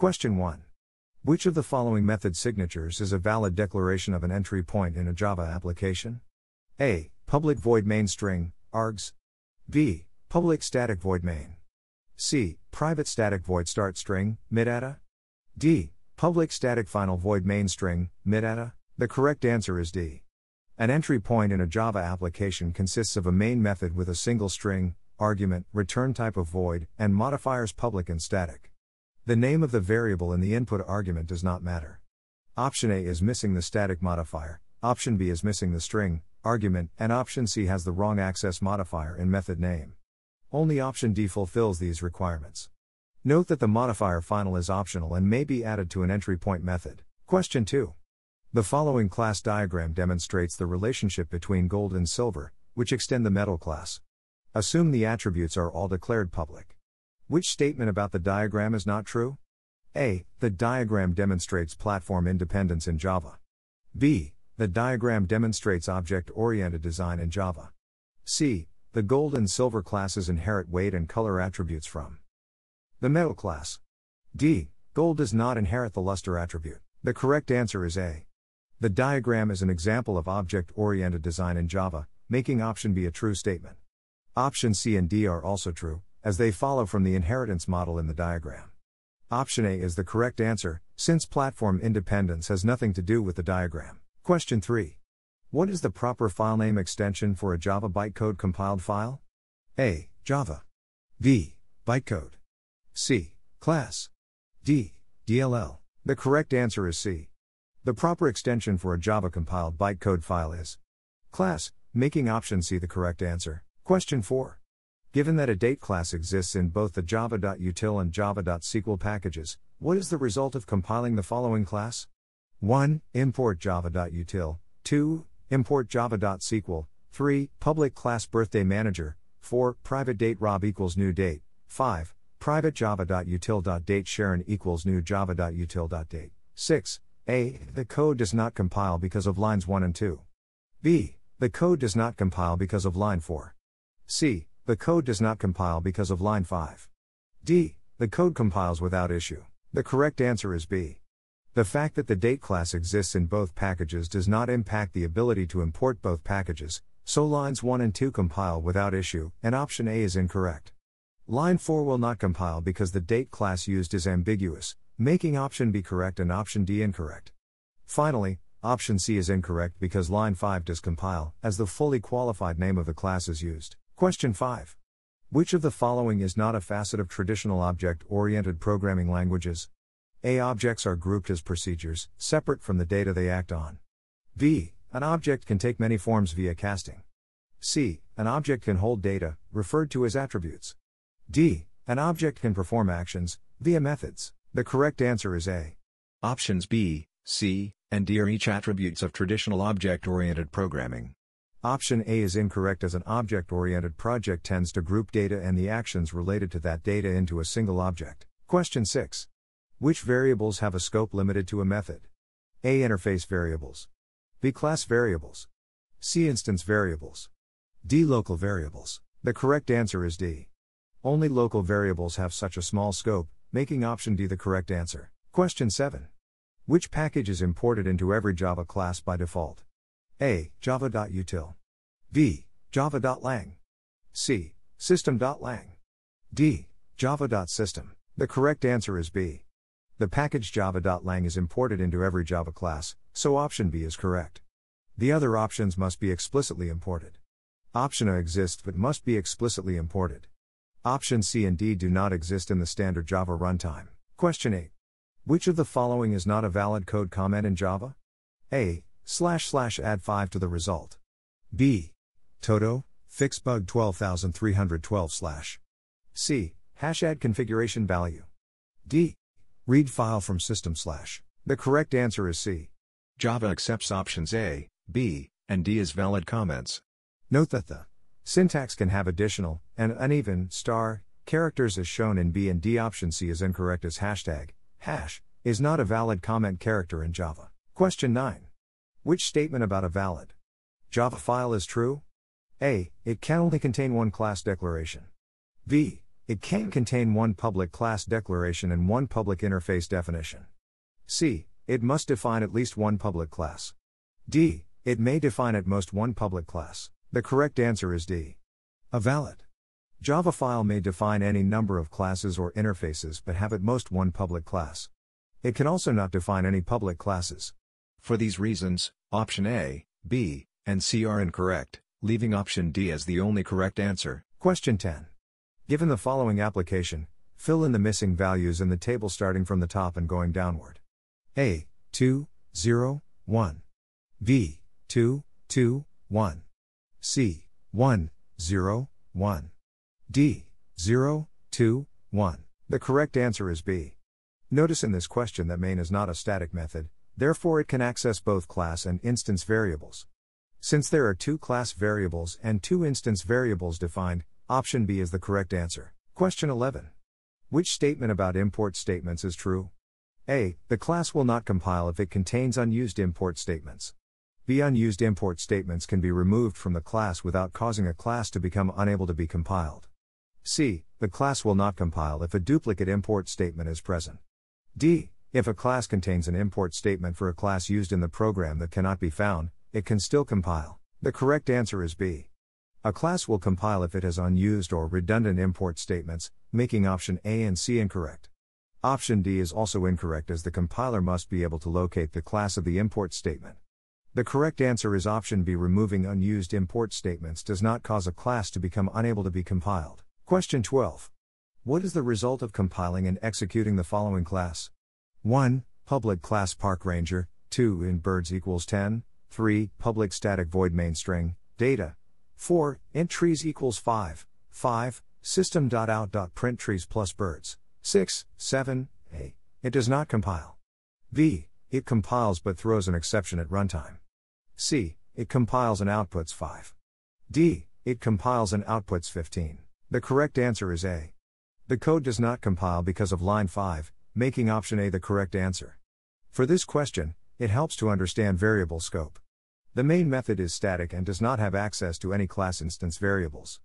Question 1. Which of the following method signatures is a valid declaration of an entry point in a Java application? A. Public void main string, args. B. Public static void main. C. Private static void start string, midata. D. Public static final void main string, midata. The correct answer is D. An entry point in a Java application consists of a main method with a single string, argument, return type of void, and modifiers public and static. The name of the variable in the input argument does not matter. Option A is missing the static modifier, option B is missing the string, argument, and option C has the wrong access modifier in method name. Only option D fulfills these requirements. Note that the modifier final is optional and may be added to an entry point method. Question 2. The following class diagram demonstrates the relationship between gold and silver, which extend the metal class. Assume the attributes are all declared public. Which statement about the diagram is not true? A. The diagram demonstrates platform independence in Java. B. The diagram demonstrates object oriented design in Java. C. The gold and silver classes inherit weight and color attributes from the metal class. D. Gold does not inherit the luster attribute. The correct answer is A. The diagram is an example of object oriented design in Java, making option B a true statement. Option C and D are also true, as they follow from the inheritance model in the diagram. Option A is the correct answer, since platform independence has nothing to do with the diagram. Question 3. What is the proper filename extension for a Java bytecode compiled file? A. Java. B. Bytecode. C. Class. D. DLL. The correct answer is C. The proper extension for a Java compiled bytecode file is class, making option C the correct answer. Question 4. Given that a date class exists in both the java.util and java.sql packages, what is the result of compiling the following class? 1. Import java.util. 2. Import java.sql. 3. Public class birthday manager. 4. Private date rob equals new date. 5. Private java.util.date sharon equals new java.util.date. 6. A. The code does not compile because of lines 1 and 2. B. The code does not compile because of line 4. C the code does not compile because of line 5. D. The code compiles without issue. The correct answer is B. The fact that the date class exists in both packages does not impact the ability to import both packages, so lines 1 and 2 compile without issue, and option A is incorrect. Line 4 will not compile because the date class used is ambiguous, making option B correct and option D incorrect. Finally, option C is incorrect because line 5 does compile, as the fully qualified name of the class is used. Question 5. Which of the following is not a facet of traditional object oriented programming languages? A. Objects are grouped as procedures, separate from the data they act on. B. An object can take many forms via casting. C. An object can hold data, referred to as attributes. D. An object can perform actions, via methods. The correct answer is A. Options B, C, and D are each attributes of traditional object oriented programming. Option A is incorrect as an object oriented project tends to group data and the actions related to that data into a single object. Question 6. Which variables have a scope limited to a method? A. Interface variables. B. Class variables. C. Instance variables. D. Local variables. The correct answer is D. Only local variables have such a small scope, making option D the correct answer. Question 7. Which package is imported into every Java class by default? A. Java.util. B. Java.lang. C. System.lang. D. Java.system. The correct answer is B. The package java.lang is imported into every Java class, so option B is correct. The other options must be explicitly imported. Option A exists but must be explicitly imported. Option C and D do not exist in the standard Java runtime. Question 8. Which of the following is not a valid code comment in Java? A slash slash add 5 to the result. B. Toto, fix bug 12312 slash. C. Hash add configuration value. D. Read file from system slash. The correct answer is C. Java accepts options A, B, and D as valid comments. Note that the syntax can have additional and uneven star characters as shown in B and D. Option C is incorrect as hashtag hash is not a valid comment character in Java. Question 9. Which statement about a valid Java file is true? A. It can only contain one class declaration. B. It can contain one public class declaration and one public interface definition. C. It must define at least one public class. D. It may define at most one public class. The correct answer is D. A valid Java file may define any number of classes or interfaces but have at most one public class. It can also not define any public classes. For these reasons, option A, B, and C are incorrect, leaving option D as the only correct answer. Question 10. Given the following application, fill in the missing values in the table starting from the top and going downward. A, 2, 0, 1. B, 2, 2, 1. C, 1, 0, 1. D, 0, 2, 1. The correct answer is B. Notice in this question that main is not a static method, Therefore it can access both class and instance variables. Since there are two class variables and two instance variables defined, option B is the correct answer. Question 11. Which statement about import statements is true? A. The class will not compile if it contains unused import statements. B. Unused import statements can be removed from the class without causing a class to become unable to be compiled. C. The class will not compile if a duplicate import statement is present. D. If a class contains an import statement for a class used in the program that cannot be found, it can still compile. The correct answer is B. A class will compile if it has unused or redundant import statements, making option A and C incorrect. Option D is also incorrect as the compiler must be able to locate the class of the import statement. The correct answer is option B removing unused import statements does not cause a class to become unable to be compiled. Question 12. What is the result of compiling and executing the following class? 1. Public class park ranger, 2. In birds equals 10, 3. Public static void main string, data, 4. Int trees equals 5, 5. System.out.print trees plus birds, 6, 7, a. It does not compile. v. It compiles but throws an exception at runtime. c. It compiles and outputs 5. d. It compiles and outputs 15. The correct answer is A. The code does not compile because of line 5, making option A the correct answer. For this question, it helps to understand variable scope. The main method is static and does not have access to any class instance variables.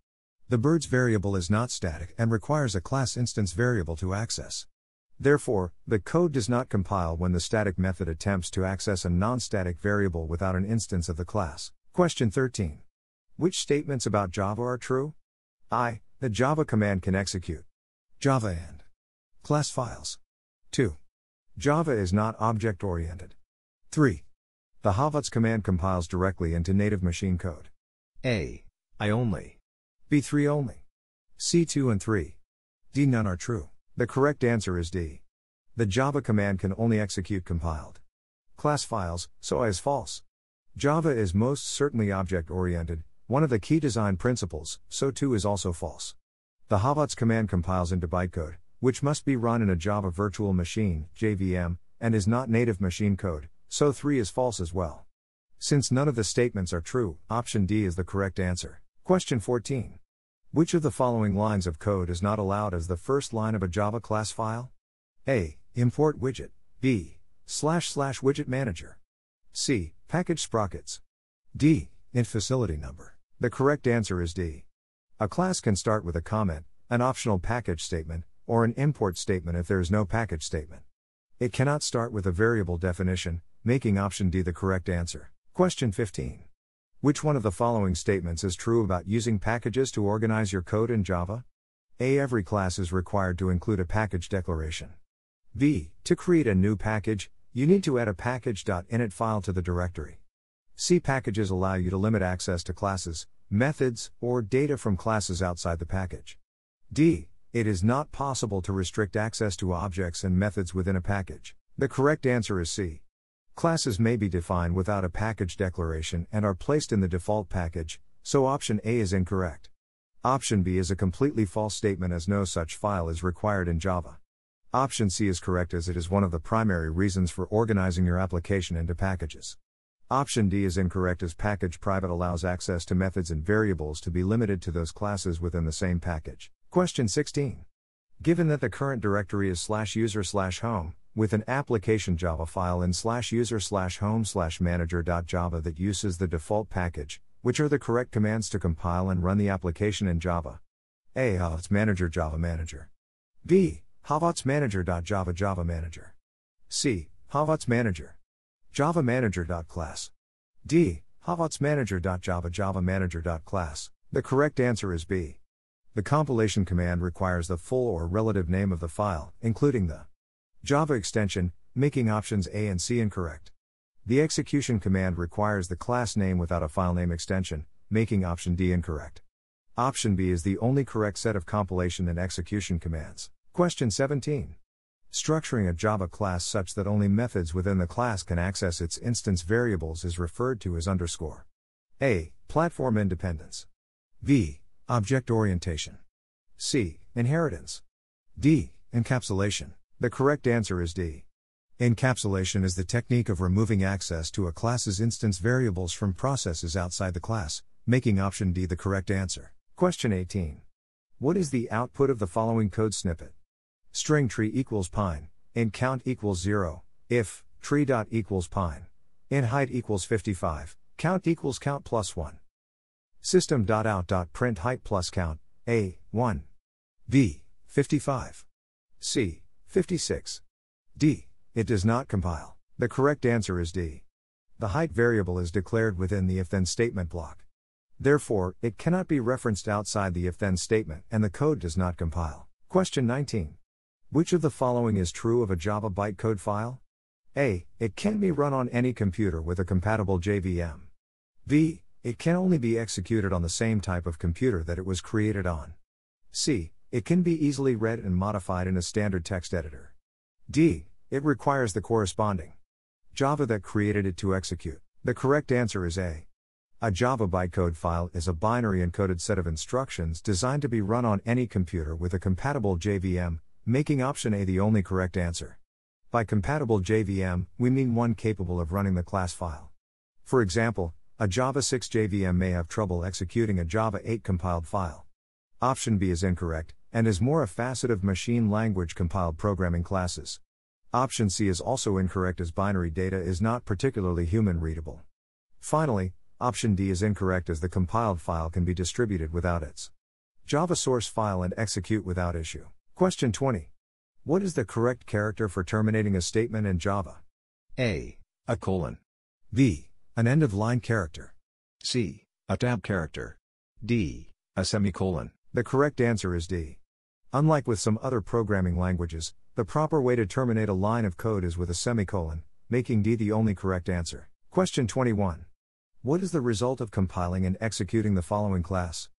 The bird's variable is not static and requires a class instance variable to access. Therefore, the code does not compile when the static method attempts to access a non static variable without an instance of the class. Question 13. Which statements about Java are true? I. The Java command can execute Java and class files. 2. Java is not object oriented. 3. The Havats command compiles directly into native machine code. A. I only. B3 only. C2 and 3. D none are true. The correct answer is D. The Java command can only execute compiled class files, so I is false. Java is most certainly object oriented, one of the key design principles, so too is also false. The Havats command compiles into bytecode, which must be run in a Java Virtual Machine (JVM) and is not native machine code, so 3 is false as well. Since none of the statements are true, option D is the correct answer. Question 14. Which of the following lines of code is not allowed as the first line of a Java class file? A. Import widget. B. Slash slash widget manager. C. Package sprockets. D. Int facility number. The correct answer is D. A class can start with a comment, an optional package statement, or an import statement if there is no package statement. It cannot start with a variable definition, making option D the correct answer. Question 15. Which one of the following statements is true about using packages to organize your code in Java? A. Every class is required to include a package declaration. B. To create a new package, you need to add a package.init file to the directory. C. Packages allow you to limit access to classes, methods, or data from classes outside the package. D. It is not possible to restrict access to objects and methods within a package. The correct answer is C. Classes may be defined without a package declaration and are placed in the default package, so option A is incorrect. Option B is a completely false statement as no such file is required in Java. Option C is correct as it is one of the primary reasons for organizing your application into packages. Option D is incorrect as package private allows access to methods and variables to be limited to those classes within the same package. Question 16. Given that the current directory is slash user slash home, with an application Java file in slash user slash home slash manager.java that uses the default package, which are the correct commands to compile and run the application in Java? A. Havats Manager Java Manager. B. Havats Manager.java Java Manager. C. Havats Manager. Java Manager.class. D. Havats Manager.java Java Manager.class. The correct answer is B. The compilation command requires the full or relative name of the file, including the Java extension, making options A and C incorrect. The execution command requires the class name without a filename extension, making option D incorrect. Option B is the only correct set of compilation and execution commands. Question 17. Structuring a Java class such that only methods within the class can access its instance variables is referred to as underscore. A. Platform independence. V. Object orientation. C. Inheritance. D. Encapsulation. The correct answer is D. Encapsulation is the technique of removing access to a class's instance variables from processes outside the class, making option D the correct answer. Question 18. What is the output of the following code snippet? String tree equals pine, in count equals 0, if tree dot equals pine, in height equals 55, count equals count plus 1. System.out.print height plus count, A, 1. B, 55. C, 56. D, it does not compile. The correct answer is D. The height variable is declared within the if then statement block. Therefore, it cannot be referenced outside the if then statement and the code does not compile. Question 19. Which of the following is true of a Java bytecode file? A. It can be run on any computer with a compatible JVM. B. It can only be executed on the same type of computer that it was created on. C. It can be easily read and modified in a standard text editor. D. It requires the corresponding Java that created it to execute. The correct answer is A. A Java bytecode file is a binary encoded set of instructions designed to be run on any computer with a compatible JVM, making option A the only correct answer. By compatible JVM, we mean one capable of running the class file. For example, a Java 6 JVM may have trouble executing a Java 8 compiled file. Option B is incorrect, and is more a facet of machine language compiled programming classes. Option C is also incorrect as binary data is not particularly human readable. Finally, option D is incorrect as the compiled file can be distributed without its Java source file and execute without issue. Question 20. What is the correct character for terminating a statement in Java? A. A colon. B. An end of line character. C. A tab character. D. A semicolon. The correct answer is D. Unlike with some other programming languages, the proper way to terminate a line of code is with a semicolon, making D the only correct answer. Question 21. What is the result of compiling and executing the following class?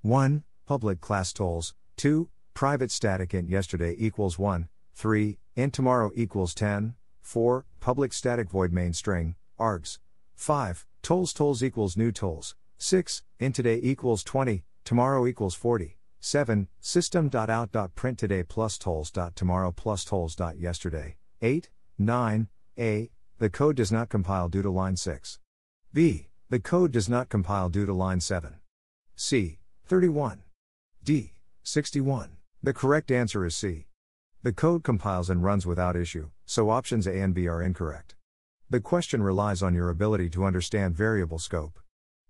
1. Public class tolls. 2. Private static int yesterday equals 1. 3. int tomorrow equals 10. 4. Public static void main string, args. 5. Tolls tolls equals new tolls. 6. In today equals 20, tomorrow equals 40. 7. System.out.print today plus tolls.tomorrow plus tolls.yesterday. 8. 9. A. The code does not compile due to line 6. B. The code does not compile due to line 7. C. 31. D. 61. The correct answer is C. The code compiles and runs without issue, so options A and B are incorrect. The question relies on your ability to understand variable scope.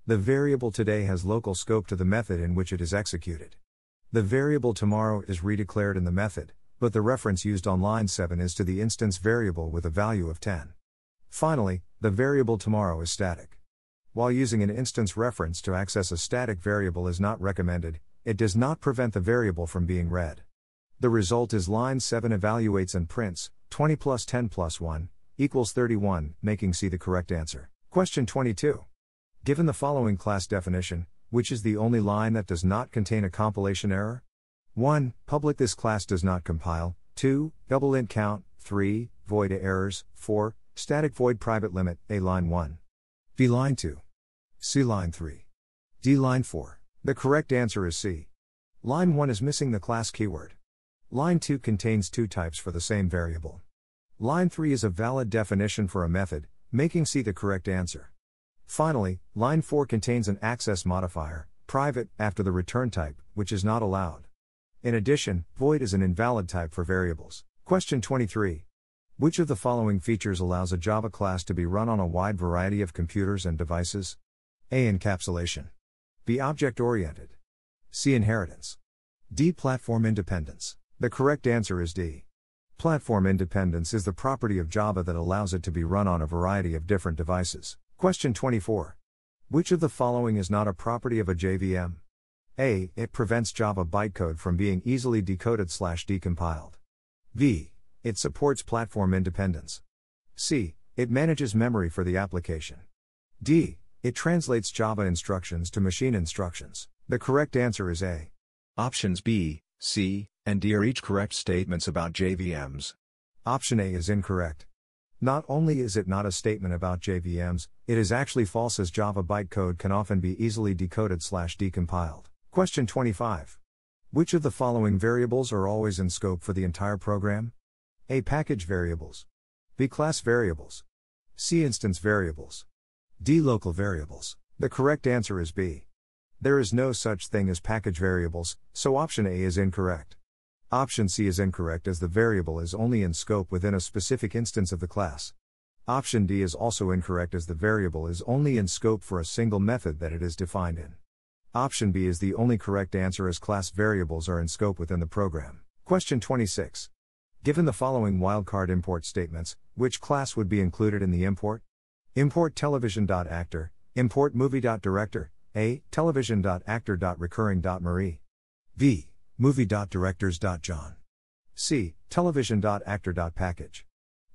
The variable today has local scope to the method in which it is executed. The variable tomorrow is redeclared in the method, but the reference used on line 7 is to the instance variable with a value of 10. Finally, the variable tomorrow is static. While using an instance reference to access a static variable is not recommended, it does not prevent the variable from being read. The result is line 7 evaluates and prints 20 plus 10 plus 1, equals 31, making C the correct answer. Question 22. Given the following class definition, which is the only line that does not contain a compilation error? 1. Public this class does not compile. 2. Double int count. 3. Void errors. 4. Static void private limit. A line 1. B line 2. C line 3. D line 4. The correct answer is C. Line 1 is missing the class keyword. Line 2 contains two types for the same variable. Line 3 is a valid definition for a method, making C the correct answer. Finally, line 4 contains an access modifier, private, after the return type, which is not allowed. In addition, void is an invalid type for variables. Question 23. Which of the following features allows a Java class to be run on a wide variety of computers and devices? A. Encapsulation. B. Object oriented. C. Inheritance. D. Platform independence. The correct answer is D. Platform independence is the property of Java that allows it to be run on a variety of different devices. Question 24. Which of the following is not a property of a JVM? A. It prevents Java bytecode from being easily decoded slash decompiled. B. It supports platform independence. C. It manages memory for the application. D. It translates Java instructions to machine instructions. The correct answer is A. Options B, C, and D are each correct statements about JVMs. Option A is incorrect. Not only is it not a statement about JVMs, it is actually false as Java bytecode can often be easily decoded slash decompiled. Question 25. Which of the following variables are always in scope for the entire program? A. Package variables. B. Class variables. C. Instance variables. D. Local variables. The correct answer is B. There is no such thing as package variables, so option A is incorrect. Option C is incorrect as the variable is only in scope within a specific instance of the class. Option D is also incorrect as the variable is only in scope for a single method that it is defined in. Option B is the only correct answer as class variables are in scope within the program. Question 26. Given the following wildcard import statements, which class would be included in the import? Import television.actor, import movie.director, A, television.actor.recurring.marie. V. Movie.directors.John. C. Television.actor.package.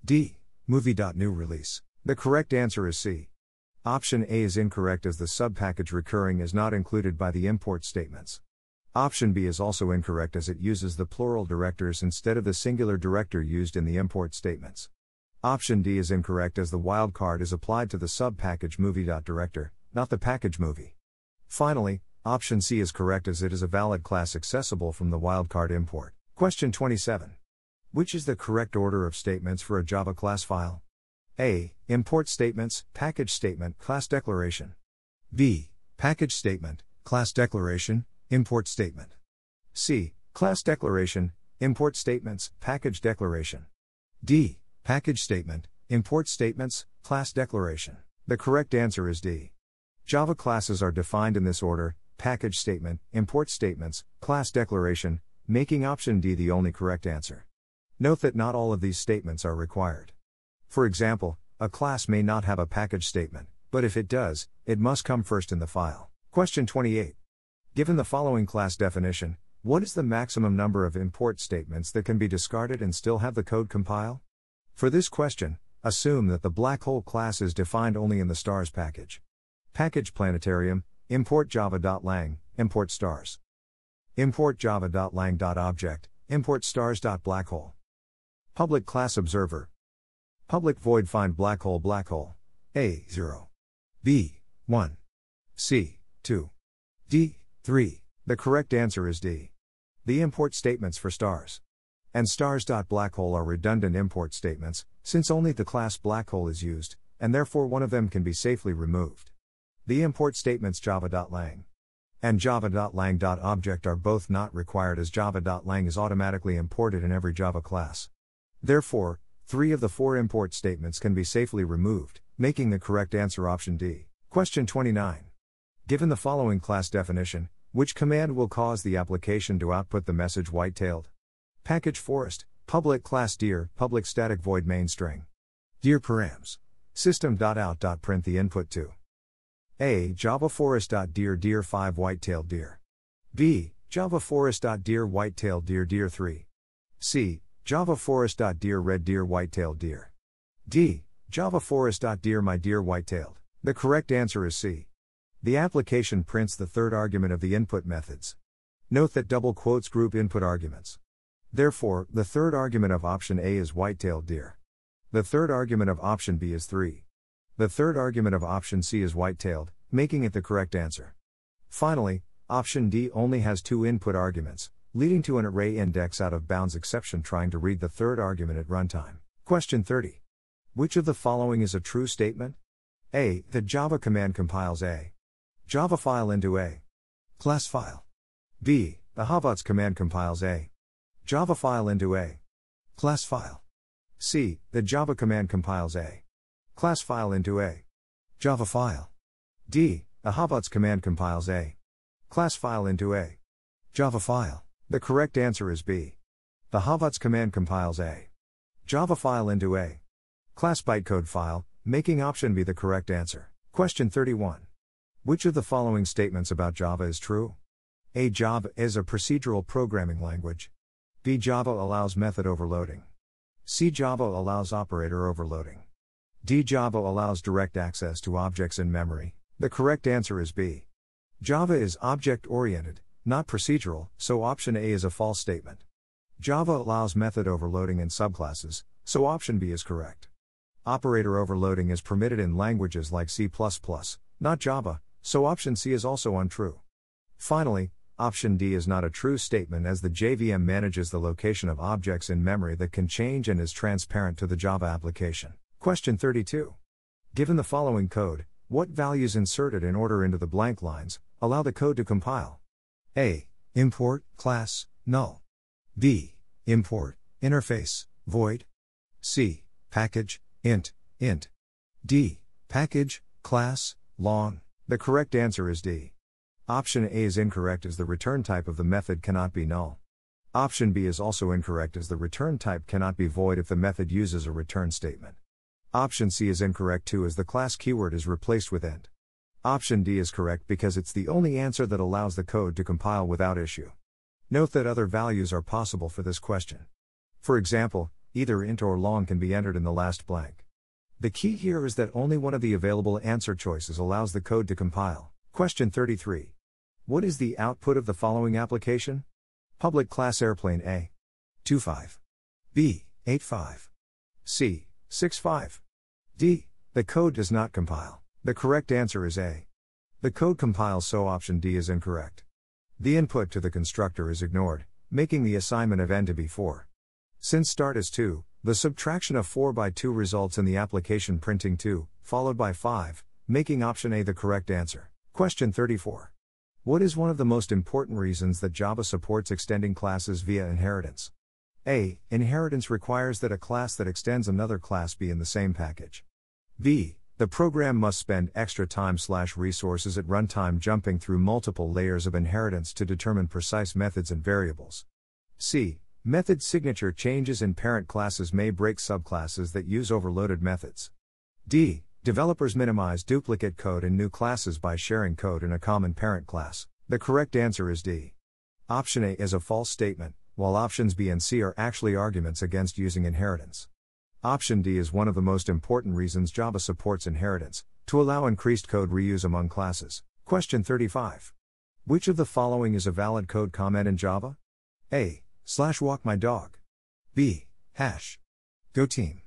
D. Movie.new release. The correct answer is C. Option A is incorrect as the subpackage recurring is not included by the import statements. Option B is also incorrect as it uses the plural directors instead of the singular director used in the import statements. Option D is incorrect as the wildcard is applied to the subpackage movie.director, not the package movie. Finally, Option C is correct as it is a valid class accessible from the wildcard import. Question 27. Which is the correct order of statements for a Java class file? A. Import statements, package statement, class declaration. B. Package statement, class declaration, import statement. C. Class declaration, import statements, package declaration. D. Package statement, import statements, class declaration. The correct answer is D. Java classes are defined in this order, package statement, import statements, class declaration, making option D the only correct answer. Note that not all of these statements are required. For example, a class may not have a package statement, but if it does, it must come first in the file. Question 28. Given the following class definition, what is the maximum number of import statements that can be discarded and still have the code compile? For this question, assume that the black hole class is defined only in the stars package. Package planetarium, Import java.lang, import stars. Import java.lang.object, import stars.blackhole. Public class observer. Public void find blackhole blackhole. A, 0. B, 1. C, 2. D, 3. The correct answer is D. The import statements for stars and stars.blackhole are redundant import statements, since only the class blackhole is used, and therefore one of them can be safely removed. The import statements java.lang and java.lang.object are both not required as java.lang is automatically imported in every Java class. Therefore, three of the four import statements can be safely removed, making the correct answer option D. Question 29. Given the following class definition, which command will cause the application to output the message white-tailed? Package forest, public class deer, public static void main string. Deer params. System.out.print the input to. A. Java forest.deer deer 5 white-tailed deer. B. Java forest.deer white-tailed deer deer 3. C. Java forest.deer red deer white-tailed deer. D. Java forest.deer my deer white-tailed. The correct answer is C. The application prints the third argument of the input methods. Note that double quotes group input arguments. Therefore, the third argument of option A is white-tailed deer. The third argument of option B is 3. The third argument of option C is white tailed, making it the correct answer. Finally, option D only has two input arguments, leading to an array index out of bounds exception trying to read the third argument at runtime. Question 30. Which of the following is a true statement? A. The Java command compiles a Java file into a class file. B. The Havats command compiles a Java file into a class file. C. The Java command compiles a Class file into a Java file. D. A Hobots command compiles a class file into a Java file. The correct answer is B. The Hobots command compiles a Java file into a class bytecode file, making option B the correct answer. Question 31. Which of the following statements about Java is true? A. Java is a procedural programming language. B. Java allows method overloading. C. Java allows operator overloading. D. Java allows direct access to objects in memory. The correct answer is B. Java is object oriented, not procedural, so option A is a false statement. Java allows method overloading in subclasses, so option B is correct. Operator overloading is permitted in languages like C, not Java, so option C is also untrue. Finally, option D is not a true statement as the JVM manages the location of objects in memory that can change and is transparent to the Java application. Question 32. Given the following code, what values inserted in order into the blank lines allow the code to compile? A. Import class null. B. Import interface void. C. Package int int. D. Package class long. The correct answer is D. Option A is incorrect as the return type of the method cannot be null. Option B is also incorrect as the return type cannot be void if the method uses a return statement. Option C is incorrect too as the class keyword is replaced with end. Option D is correct because it's the only answer that allows the code to compile without issue. Note that other values are possible for this question. For example, either int or long can be entered in the last blank. The key here is that only one of the available answer choices allows the code to compile. Question 33. What is the output of the following application? Public class airplane A. 25. B. 85. C. 65. D. The code does not compile. The correct answer is A. The code compiles so option D is incorrect. The input to the constructor is ignored, making the assignment of n to be 4. Since start is 2, the subtraction of 4 by 2 results in the application printing 2, followed by 5, making option A the correct answer. Question 34. What is one of the most important reasons that Java supports extending classes via inheritance? A. Inheritance requires that a class that extends another class be in the same package. B. The program must spend extra time slash resources at runtime jumping through multiple layers of inheritance to determine precise methods and variables. C. Method signature changes in parent classes may break subclasses that use overloaded methods. D. Developers minimize duplicate code in new classes by sharing code in a common parent class. The correct answer is D. Option A is a false statement while options B and C are actually arguments against using inheritance. Option D is one of the most important reasons Java supports inheritance, to allow increased code reuse among classes. Question 35. Which of the following is a valid code comment in Java? A. Slash walk my dog. B. Hash. Go team.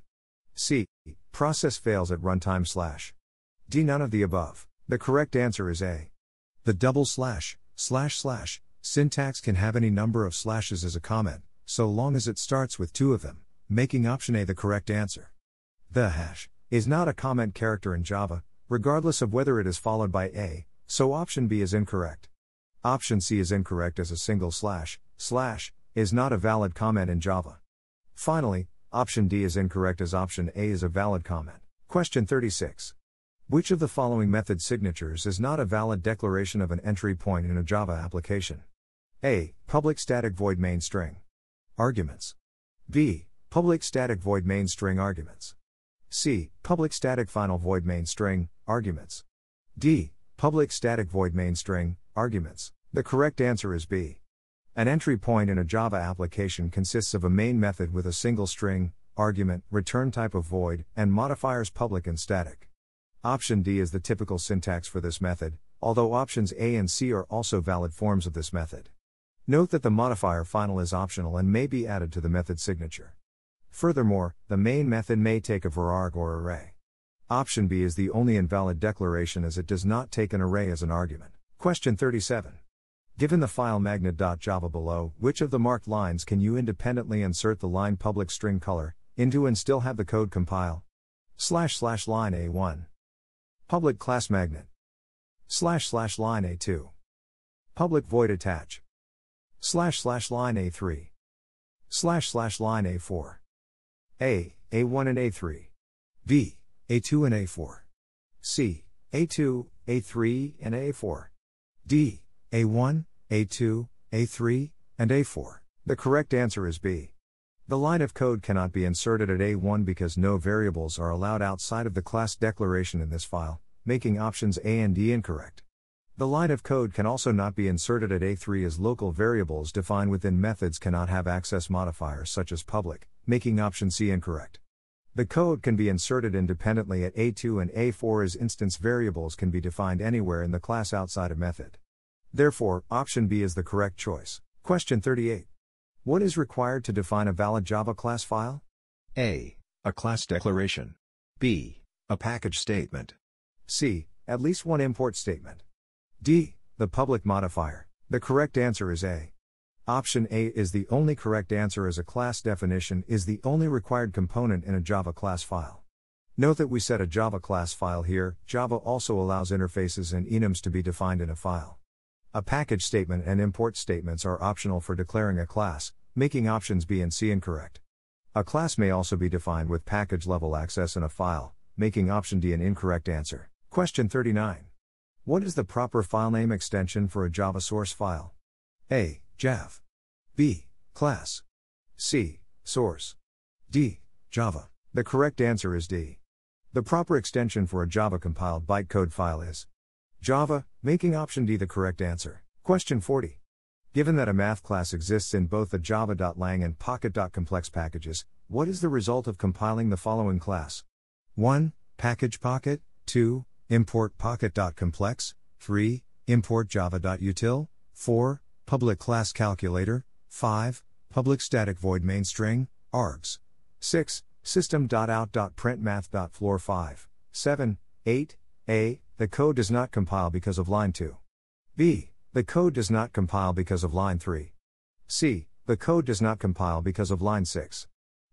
C. Process fails at runtime slash. D. None of the above. The correct answer is A. The double slash, slash slash, Syntax can have any number of slashes as a comment, so long as it starts with two of them, making option A the correct answer. The hash is not a comment character in Java, regardless of whether it is followed by A, so option B is incorrect. Option C is incorrect as a single slash, slash, is not a valid comment in Java. Finally, option D is incorrect as option A is a valid comment. Question 36. Which of the following method signatures is not a valid declaration of an entry point in a Java application? A. Public static void main string. Arguments. B. Public static void main string arguments. C. Public static final void main string arguments. D. Public static void main string arguments. The correct answer is B. An entry point in a Java application consists of a main method with a single string, argument, return type of void, and modifiers public and static. Option D is the typical syntax for this method, although options A and C are also valid forms of this method. Note that the modifier final is optional and may be added to the method signature. Furthermore, the main method may take a vararg or array. Option B is the only invalid declaration as it does not take an array as an argument. Question 37. Given the file magnet.java below, which of the marked lines can you independently insert the line public string color into and still have the code compile? Slash slash line A1. Public class magnet. Slash slash line A2. Public void attach. Slash slash line A3. Slash slash line A4. A, A1 and A3. B, A2 and A4. C, A2, A3, and A4. D, A1, A2, A3, and A4. The correct answer is B. The line of code cannot be inserted at A1 because no variables are allowed outside of the class declaration in this file, making options A and D incorrect. The line of code can also not be inserted at A3 as local variables defined within methods cannot have access modifiers such as public, making option C incorrect. The code can be inserted independently at A2 and A4 as instance variables can be defined anywhere in the class outside a method. Therefore, option B is the correct choice. Question 38. What is required to define a valid Java class file? A. A class declaration. B. A package statement. C. At least one import statement. D. The public modifier. The correct answer is A. Option A is the only correct answer as a class definition is the only required component in a Java class file. Note that we set a Java class file here, Java also allows interfaces and enums to be defined in a file. A package statement and import statements are optional for declaring a class, making options B and C incorrect. A class may also be defined with package level access in a file, making option D an incorrect answer. Question 39. What is the proper filename extension for a Java source file? A. Jav. B. Class. C. Source. D. Java. The correct answer is D. The proper extension for a Java compiled bytecode file is Java, making option D the correct answer. Question 40. Given that a math class exists in both the java.lang and pocket.complex packages, what is the result of compiling the following class? 1. Package pocket, 2 import pocket.complex, 3, import java.util, 4, public class calculator, 5, public static void main string, args. 6, system.out.printmath.floor 5, 7, 8, a, the code does not compile because of line 2. b, the code does not compile because of line 3. c, the code does not compile because of line 6.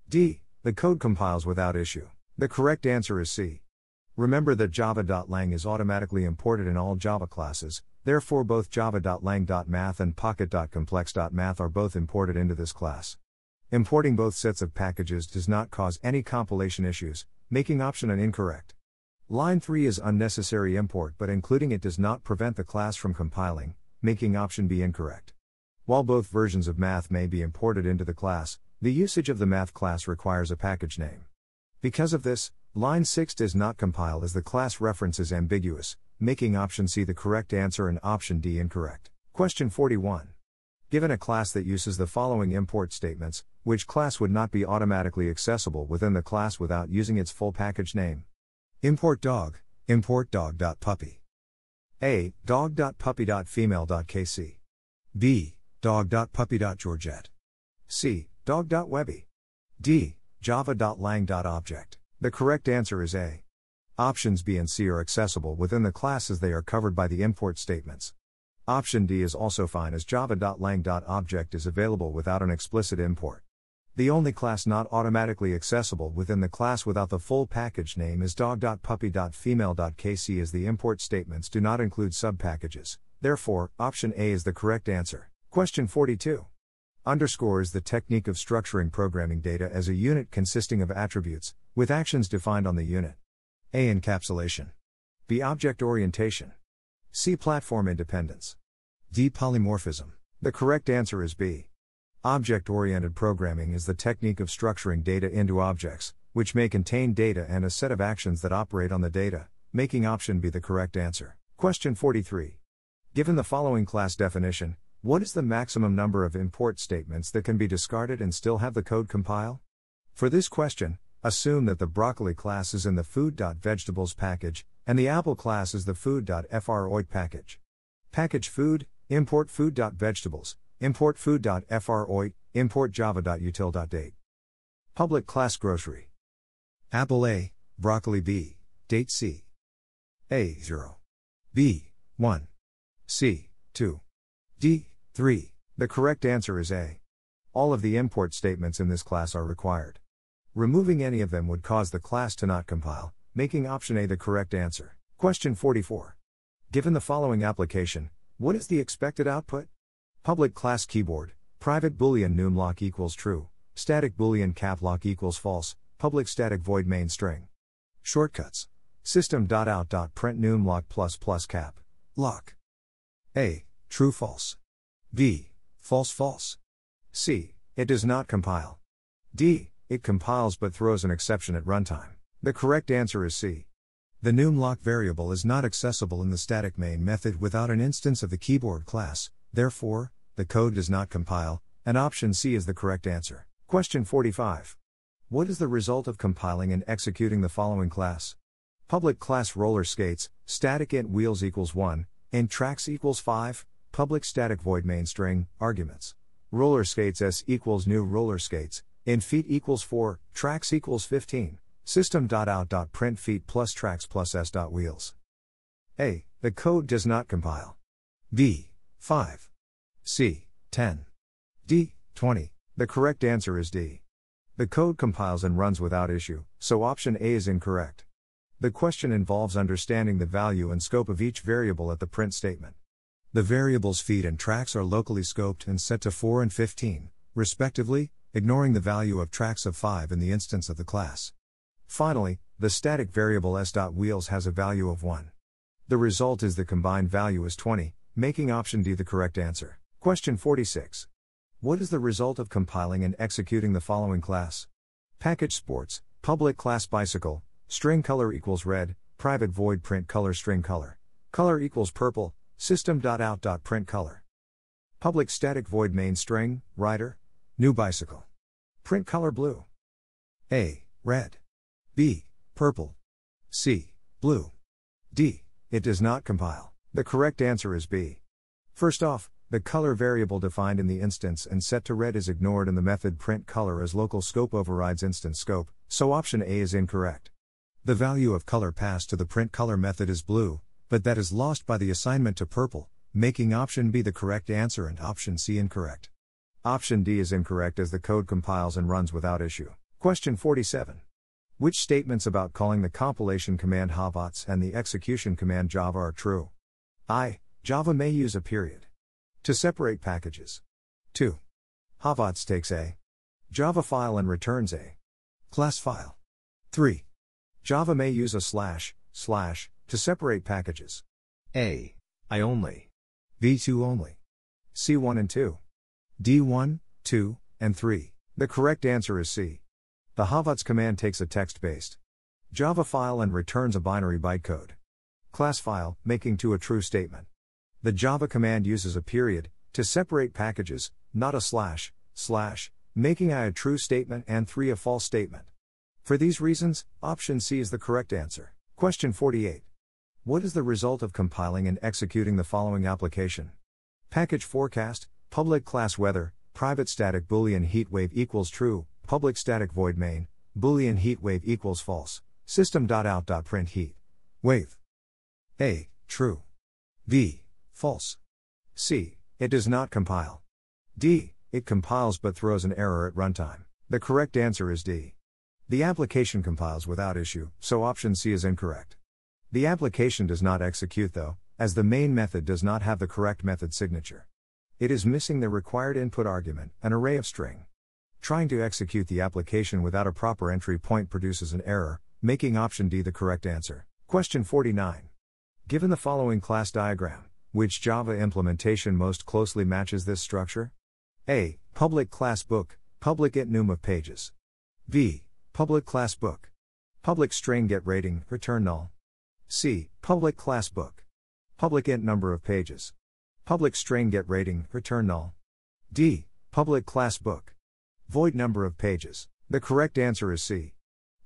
d, the code compiles without issue. The correct answer is C. Remember that java.lang is automatically imported in all Java classes, therefore both java.lang.math and pocket.complex.math are both imported into this class. Importing both sets of packages does not cause any compilation issues, making option an incorrect. Line 3 is unnecessary import but including it does not prevent the class from compiling, making option B incorrect. While both versions of math may be imported into the class, the usage of the math class requires a package name. Because of this, Line 6 does not compile as the class reference is ambiguous, making option C the correct answer and option D incorrect. Question 41. Given a class that uses the following import statements, which class would not be automatically accessible within the class without using its full package name? Import dog, import dog.puppy. A. dog.puppy.female.kc. B. dog.puppy.georgette. C. dog.webby. D. java.lang.object. The correct answer is A. Options B and C are accessible within the class as they are covered by the import statements. Option D is also fine as java.lang.object is available without an explicit import. The only class not automatically accessible within the class without the full package name is dog.puppy.female.kc as the import statements do not include subpackages. Therefore, option A is the correct answer. Question 42. Underscore is the technique of structuring programming data as a unit consisting of attributes, with actions defined on the unit. A. Encapsulation. B. Object orientation. C. Platform independence. D. Polymorphism. The correct answer is B. Object oriented programming is the technique of structuring data into objects, which may contain data and a set of actions that operate on the data, making option B the correct answer. Question 43. Given the following class definition, what is the maximum number of import statements that can be discarded and still have the code compile? For this question, Assume that the broccoli class is in the food.vegetables package, and the apple class is the food.froit package. Package food, import food.vegetables, import food.froit, import java.util.date. Public class grocery. Apple A, broccoli B, date C. A, 0. B, 1. C, 2. D, 3. The correct answer is A. All of the import statements in this class are required. Removing any of them would cause the class to not compile, making option A the correct answer. Question 44. Given the following application, what is the expected output? Public class keyboard, private boolean numlock equals true, static boolean caplock equals false, public static void main string. Shortcuts. System.out.print numlock plus plus cap. Lock. A. True false. B. False false. C. It does not compile. D. It compiles but throws an exception at runtime. The correct answer is C. The numlock variable is not accessible in the static main method without an instance of the keyboard class, therefore, the code does not compile, and option C is the correct answer. Question 45. What is the result of compiling and executing the following class? Public class roller skates, static int wheels equals 1, int tracks equals 5, public static void main string, arguments. Roller skates s equals new roller skates, in feet equals 4, tracks equals 15, system.out.print feet plus tracks plus s. wheels. A. The code does not compile. B. 5. C. 10. D. 20. The correct answer is D. The code compiles and runs without issue, so option A is incorrect. The question involves understanding the value and scope of each variable at the print statement. The variables feet and tracks are locally scoped and set to 4 and 15, respectively, ignoring the value of tracks of 5 in the instance of the class. Finally, the static variable s.wheels has a value of 1. The result is the combined value is 20, making option D the correct answer. Question 46. What is the result of compiling and executing the following class? Package sports, public class bicycle, string color equals red, private void print color string color, color equals purple, system.out.print color. Public static void main string, rider, New bicycle. Print color blue. A. Red. B. Purple. C. Blue. D. It does not compile. The correct answer is B. First off, the color variable defined in the instance and set to red is ignored in the method print color as local scope overrides instance scope, so option A is incorrect. The value of color passed to the print color method is blue, but that is lost by the assignment to purple, making option B the correct answer and option C incorrect. Option D is incorrect as the code compiles and runs without issue. Question 47. Which statements about calling the compilation command Havots and the execution command Java are true? I. Java may use a period. To separate packages. 2. Havots takes a Java file and returns a class file. 3. Java may use a slash, slash, to separate packages. A. I only. V2 only. C1 and 2. D1, 2, and 3. The correct answer is C. The Havats command takes a text based Java file and returns a binary bytecode class file, making to a true statement. The Java command uses a period to separate packages, not a slash, slash, making I a true statement and 3 a false statement. For these reasons, option C is the correct answer. Question 48. What is the result of compiling and executing the following application? Package forecast, Public class weather, private static Boolean heat wave equals true, public static void main, Boolean heat wave equals false, system.out.print heat. Wave. A. True. B. False. C. It does not compile. D. It compiles but throws an error at runtime. The correct answer is D. The application compiles without issue, so option C is incorrect. The application does not execute though, as the main method does not have the correct method signature. It is missing the required input argument, an array of string. Trying to execute the application without a proper entry point produces an error, making option D the correct answer. Question 49. Given the following class diagram, which Java implementation most closely matches this structure? A. Public class book, public num of pages. B. Public class book. Public string get rating, return null. C. Public class book. Public int number of pages. Public strain get rating, return null. D. Public class book. Void number of pages. The correct answer is C.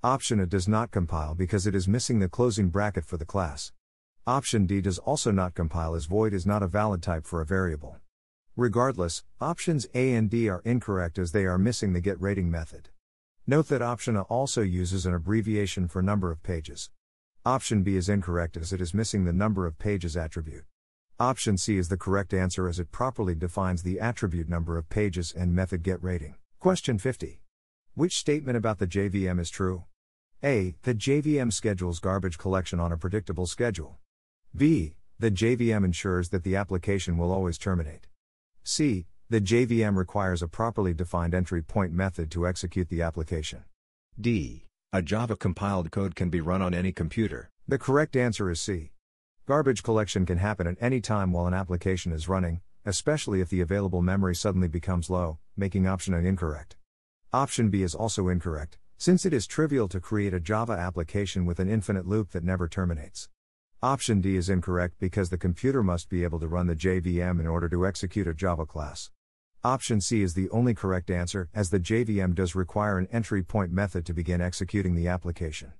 Option A does not compile because it is missing the closing bracket for the class. Option D does also not compile as void is not a valid type for a variable. Regardless, options A and D are incorrect as they are missing the get rating method. Note that option A also uses an abbreviation for number of pages. Option B is incorrect as it is missing the number of pages attribute. Option C is the correct answer as it properly defines the attribute number of pages and method get rating. Question 50. Which statement about the JVM is true? A. The JVM schedules garbage collection on a predictable schedule. B. The JVM ensures that the application will always terminate. C. The JVM requires a properly defined entry point method to execute the application. D. A Java compiled code can be run on any computer. The correct answer is C. Garbage collection can happen at any time while an application is running, especially if the available memory suddenly becomes low, making option A incorrect. Option B is also incorrect, since it is trivial to create a Java application with an infinite loop that never terminates. Option D is incorrect because the computer must be able to run the JVM in order to execute a Java class. Option C is the only correct answer, as the JVM does require an entry point method to begin executing the application.